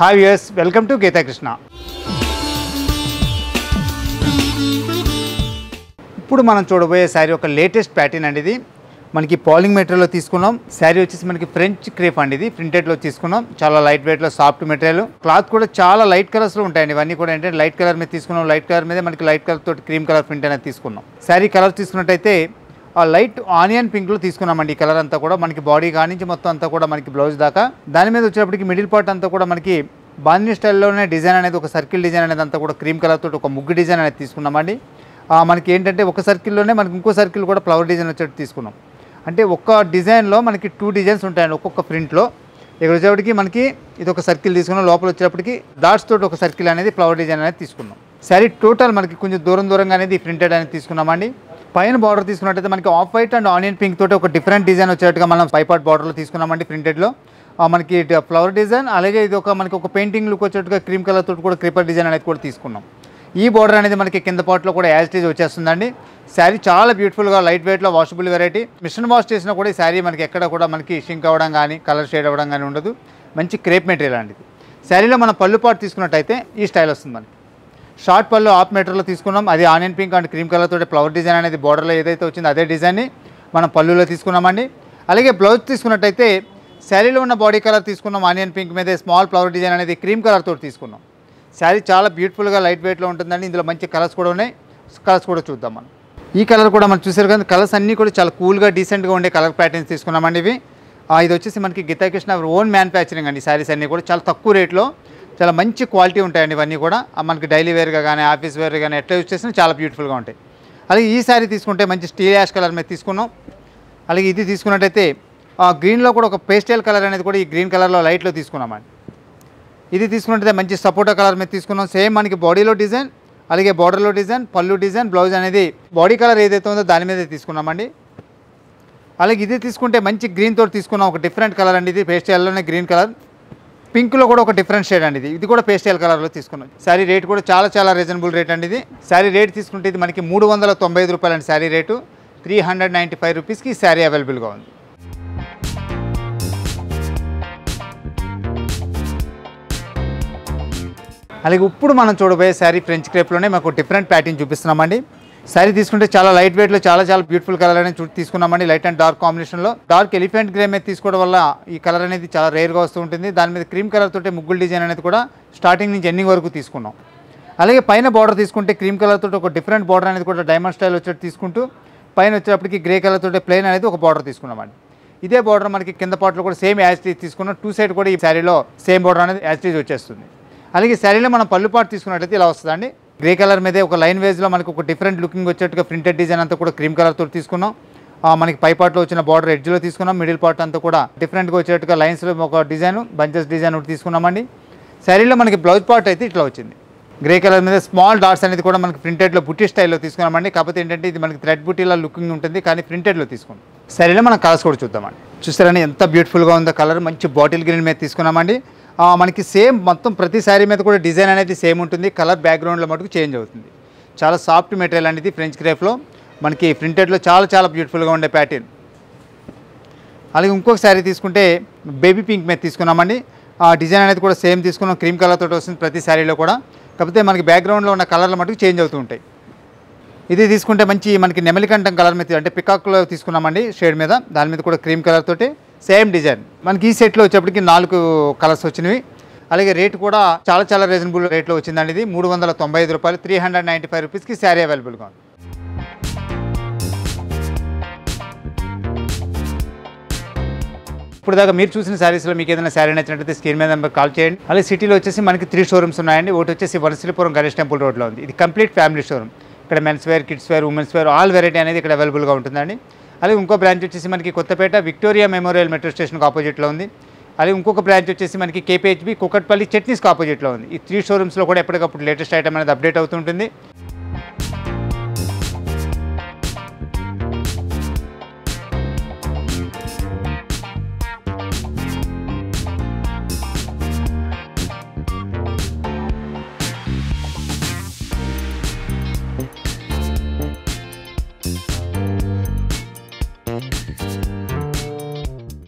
hi yes welcome to Geethakrishna ఇప్పుడు మనం చూడబోయే శారీ ఒక లేటెస్ట్ ప్యాటర్న్ అండి ఇది మనకి పాలింగ్ మెటీరియల్లో తీసుకున్నాం శారీ వచ్చేసి మనకి ఫ్రెంచ్ క్రేప్ అండి ఇది ప్రింటెడ్లో తీసుకున్నాం చాలా లైట్ వెయిట్లో సాఫ్ట్ మెటీరియల్ క్లాత్ కూడా చాలా లైట్ కలర్స్లో ఉంటాయండి ఇవన్నీ కూడా ఏంటంటే లైట్ కలర్ మీద తీసుకున్నాం లైట్ కలర్ మీద మనకి లైట్ కలర్ తోటి క్రీమ్ కలర్ ప్రింట్ అనేది తీసుకున్నాం శారీ కలర్ తీసుకున్నట్టయితే ఆ లైట్ ఆనియన్ పింక్లో తీసుకున్నామండి ఈ కలర్ అంతా కూడా మనకి బాడీ కానించి మొత్తం అంతా కూడా మనకి బ్లౌజ్ దాకా దాని మీద వచ్చినప్పటికి మిడిల్ పార్ట్ అంతా కూడా మనకి బాంధీ స్టైల్లోనే డిజైన్ అనేది ఒక సర్కిల్ డిజైన్ అనేది అంతా కూడా క్రీమ్ కలర్ తోటి ఒక ముగ్గు డిజైన్ అనేది తీసుకున్నామండి మనకి ఏంటంటే ఒక సర్కిల్లోనే మనకి ఇంకో సర్కిల్ కూడా ఫ్లవర్ డిజైన్ వచ్చేటట్టు తీసుకున్నాం అంటే ఒక్క డిజైన్లో మనకి టూ డిజైన్స్ ఉంటాయండి ఒక్కొక్క ప్రింట్లో ఇక్కడ వచ్చేప్పటికి మనకి ఇది ఒక సర్కిల్ తీసుకున్నాం లోపల వచ్చేటప్పటికి డాట్స్ తోటి ఒక సర్కిల్ అనేది ఫ్లవర్ డిజైన్ అనేది తీసుకున్నాం శారీ టోటల్ మనకి కొంచెం దూరం దూరంగా అనేది ప్రింటెడ్ అనేది తీసుకున్నామండి పైన బార్డర్ తీసుకున్నట్టయితే మనకి off white and onion pink తోటి ఒక డిఫరెంట్ డిజైన్ వచ్చేట్టుగా మనం పార్ట్ బార్డర్లో తీసుకున్నామండి ప్రింటెడ్లో మనకి ఫ్లవర్ డిజైన్ అలాగే ఇది ఒక మనకి ఒక పెయింటింగ్ లుక్ వచ్చేట్టుగా క్రీమ్ కలర్ తోటి కూడా క్రీపర్ డిజైన్ అనేది కూడా తీసుకున్నాం ఈ బార్డర్ అనేది మనకి కింద పాటులో కూడా యాజ్ టీజ్ వచ్చేస్తుందండి శారీ చాలా బ్యూటిఫుల్గా లైట్ వెయిట్లో వాషబుల్ వెరైటీ మిషన్ వాష్ చేసినా కూడా ఈ శారీ మనకి ఎక్కడ కూడా మనకి షింక్ అవ్వడం కానీ కలర్ షేడ్ అవ్వడం కానీ ఉండదు మంచి క్రేప్ మెటీరియల్ అండి శారీలో మనం పళ్ళు పాటు తీసుకున్నట్టయితే ఈ స్టైల్ వస్తుంది మనకి షార్ట్ పళ్ళు ఆఫ్ మెటర్లో తీసుకున్నాం అది onion pink and cream colour తోటి ఫ్లవర్ డిజైన్ అనేది బార్డర్లో ఏదైతే వచ్చిందో అదే డిజైన్ని మనం పళ్ళులో తీసుకున్నామండి అలాగే బ్లౌజ్ తీసుకున్నట్టయితే శారీలో ఉన్న బాడీ కలర్ తీసుకున్నాం ఆనియన్ పింక్ మీద స్మాల్ ఫ్లవర్ డిజైన్ అనేది క్రీమ్ కలర్ తోటి తీసుకున్నాం శారీ చాలా బ్యూటిఫుల్గా లైట్ వెయిట్లో ఉంటుందండి ఇందులో మంచి కలర్స్ కూడా ఉన్నాయి కలర్స్ కూడా చూద్దాం మనం ఈ కలర్ కూడా మనం చూసారు కదా కలర్స్ అన్నీ కూడా చాలా కూల్గా డీసెంట్గా ఉండే కలర్ ప్యాటర్న్స్ తీసుకున్నామండి ఇవి ఇది వచ్చేసి మనకి గీతాకృష్ణ ఓన్ మ్యానుఫ్యాక్చరింగ్ అండి శారీస్ అన్నీ కూడా చాలా తక్కువ రేట్లో చాలా మంచి క్వాలిటీ ఉంటాయండి ఇవన్నీ కూడా మనకి డైలీ వేర్గా కానీ ఆఫీస్ వేర్గా కానీ ఎట్లా యూజ్ చేసినా చాలా బ్యూటిఫుల్గా ఉంటాయి అలాగే ఈ సారీ తీసుకుంటే మంచి స్టీల్ యాష్ కలర్ మీద తీసుకున్నాం అలాగే ఇది తీసుకున్నట్టయితే గ్రీన్లో కూడా ఒక పేస్టల్ కలర్ అనేది కూడా ఈ గ్రీన్ కలర్లో లైట్లో తీసుకున్నామండి ఇది తీసుకున్నట్టయితే మంచి సపోటా కలర్ మీద తీసుకున్నాం సేమ్ మనకి బాడీలో డిజైన్ అలాగే బార్డర్లో డిజైన్ పళ్ళు డిజైన్ బ్లౌజ్ అనేది బాడీ కలర్ ఏదైతే ఉందో దాని మీద తీసుకున్నామండి అలాగే ఇది తీసుకుంటే మంచి గ్రీన్ తోటి తీసుకున్నాం ఒక డిఫరెంట్ కలర్ అండి ఇది పేస్టల్లోనే గ్రీన్ కలర్ పింక్లో కూడా ఒక డిఫరెంట్ షేడ్ అండి ఇది కూడా పేస్టల్ కలర్లో తీసుకున్నాం శారీ రేట్ కూడా చాలా చాలా రీజనబుల్ రేట్ అండి ఇది శారీ రేట్ తీసుకుంటే ఇది మనకి మూడు వందల తొంభై ఐదు అండి sari rate three hundred ninety five రూపీస్కి శారీ అవైలబుల్గా ఉంది అలాగే ఇప్పుడు మనం చూడబోయే శారీ ఫ్రెంచ్ క్రేప్లోనే మాకు డిఫరెంట్ ప్యాటర్న్ చూపిస్తున్నామండి శారీ తీసుకుంటే చాలా లైట్ వెయిట్లో చాలా చాలా బ్యూటిఫుల్ కలర్ అనేది తీసుకున్నామండి లైట్ అండ్ డార్క్ కాంబినేషన్లో డార్క్ ఎలిఫెంట్ గ్రే మీద తీసుకోవడం వల్ల ఈ కలర్ అనేది చాలా రేర్గా వస్తూ ఉంటుంది దాని మీద క్రీమ్ కలర్ తోటి ముగ్గులు డిజైన్ అనేది కూడా స్టార్టింగ్ నుంచి ఎండింగ్ వరకు తీసుకున్నాం అలాగే పైన బార్డర్ తీసుకుంటే క్రీమ్ కలర్ తోటి ఒక డిఫరెంట్ బార్డర్ అనేది కూడా డైమండ్ స్టైల్ వచ్చేట్టు తీసుకుంటూ పైన వచ్చేటప్పటికి గ్రే కలర్ తోటి ప్లెయిన్ అనేది ఒక బార్డర్ తీసుకున్నామండి ఇదే బార్డర్ మనకి కింద పాటలో కూడా సేమ్ యాజ్టీజ్ తీసుకున్నాం టూ సైడ్ కూడా ఈ శారీలో సేమ్ బార్డర్ అనేది యాజ్టీజ్ వచ్చేస్తుంది అలాగే శారీలో మనం పళ్ళు పాటు తీసుకున్నట్లయితే ఇలా వస్తుందండి గ్రే కలర్ మీదే ఒక లైన్ వేజ్లో మనకు ఒక డిఫరెంట్ లుకింగ్ వచ్చేట్టుగా ప్రింటెడ్ డిజైన్ అంతా కూడా క్రీమ్ కలర్తో తీసుకున్నాం మనకి పై పార్ట్లో వచ్చిన బార్డర్ హెడ్జ్లో తీసుకున్నాం మిడిల్ పార్ట్ అంతా కూడా డిఫరెంట్గా వచ్చేట్టుగా లైన్స్లో ఒక డిజైన్ బంచెస్ డిజైన్ ఒకటి తీసుకున్నామండి శారీలో మనకి బ్లౌజ్ పార్ట్ అయితే ఇట్లా వచ్చింది గ్రే కలర్ మీద స్మాల్ డాట్స్ అనేది కూడా మనకి ప్రింటెడ్లో బుట్టి స్టైల్లో తీసుకున్నామండి కాకపోతే ఏంటంటే ఇది మనకి థ్రెడ్ బుట్టిలా లుకింగ్ ఉంటుంది కానీ ప్రింటెడ్లో తీసుకున్నాం శారీలో మనం కలర్స్ కూడా చూద్దామండి చూసారని ఎంత బ్యూటిఫుల్గా ఉందో కలర్ మంచి బాటిల్ గ్రీన్ మీద తీసుకున్నామండి మనకి సేమ్ మొత్తం ప్రతి శారీ మీద కూడా డిజైన్ అనేది సేమ్ ఉంటుంది కలర్ బ్యాక్గ్రౌండ్లో మటుకు చేంజ్ అవుతుంది చాలా సాఫ్ట్ మెటీరియల్ అనేది ఫ్రెంచ్ క్రేఫ్లో మనకి ప్రింటెడ్లో చాలా చాలా బ్యూటిఫుల్గా ఉండే ప్యాటర్న్ అలాగే ఇంకొక శారీ తీసుకుంటే బేబీ పింక్ మీద తీసుకున్నామండి ఆ డిజైన్ అనేది కూడా సేమ్ తీసుకున్నాం క్రీమ్ కలర్ తోటి వస్తుంది ప్రతి శారీలో కూడా కాకపోతే మనకి బ్యాక్గ్రౌండ్లో ఉన్న కలర్లు మటుకు చేంజ్ అవుతూ ఉంటాయి ఇది తీసుకుంటే మంచి మనకి నెమలికంఠం కలర్ మీద అంటే పికాక్లో తీసుకున్నామండి షేడ్ మీద దాని మీద కూడా క్రీమ్ కలర్ తోటి సేమ్ డిజైన్ మనకి ఈ సెట్లో వచ్చేప్పటికి నాలుగు కలర్స్ వచ్చినవి అలాగే రేట్ కూడా చాలా చాలా రీజనబుల్ రేట్లో వచ్చిందండి ఇది మూడు వందల తొంభై ఐదు రూపాయలు త్రీ హండ్రెడ్ నైంటీ ఫైవ్ రూపీస్కి శారీ అవైలబుల్గా ఉంది ఇప్పుడు దాకా మీరు చూసిన శారీస్లో మీకు ఏదైనా శారీ నచ్చినట్లయితే స్క్రీన్ మీద నెంబర్ కాల్ చేయండి అలాగే సిటీలో వచ్చేసి మనకి త్రీ షోరూమ్స్ ఉన్నాయండి ఒకటి వచ్చేసి వనశ్రీపురం గణేష్ టెంపుల్ రోడ్లో ఉంది ఇది కంప్లీట్ ఫ్యామిలీ షోరూమ్ ఇక్కడ men's wear kids wear women's wear all variety అనేది ఇక్కడ అవైలబుల్గా ఉంటుందండి అలాగే ఇంకో బ్రాంచ్ వచ్చేసి మనకి కొత్తపేట విక్టోరియా మెమోరియల్ మెట్రో స్టేషన్కి ఆపోజిట్లో ఉంది అలాగే ఇంకొక బ్రాంచ్ వచ్చేసి మనకి కేపీహెచ్బీ కుకట్పల్లి చట్నీస్కి ఆపోజిట్లో ఉంది ఈ త్రీ షోరూమ్స్లో కూడా ఎప్పటికప్పుడు లేటెస్ట్ ఐటమ్ అనేది అప్డేట్ అవుతుంటుంది